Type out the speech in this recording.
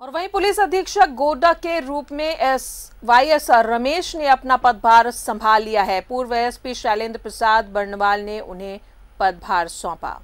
और वहीं पुलिस अधीक्षक गोड्डा के रूप में एस वाई एस रमेश ने अपना पदभार संभाल लिया है पूर्व एसपी शैलेंद्र प्रसाद बर्णवाल ने उन्हें पदभार सौंपा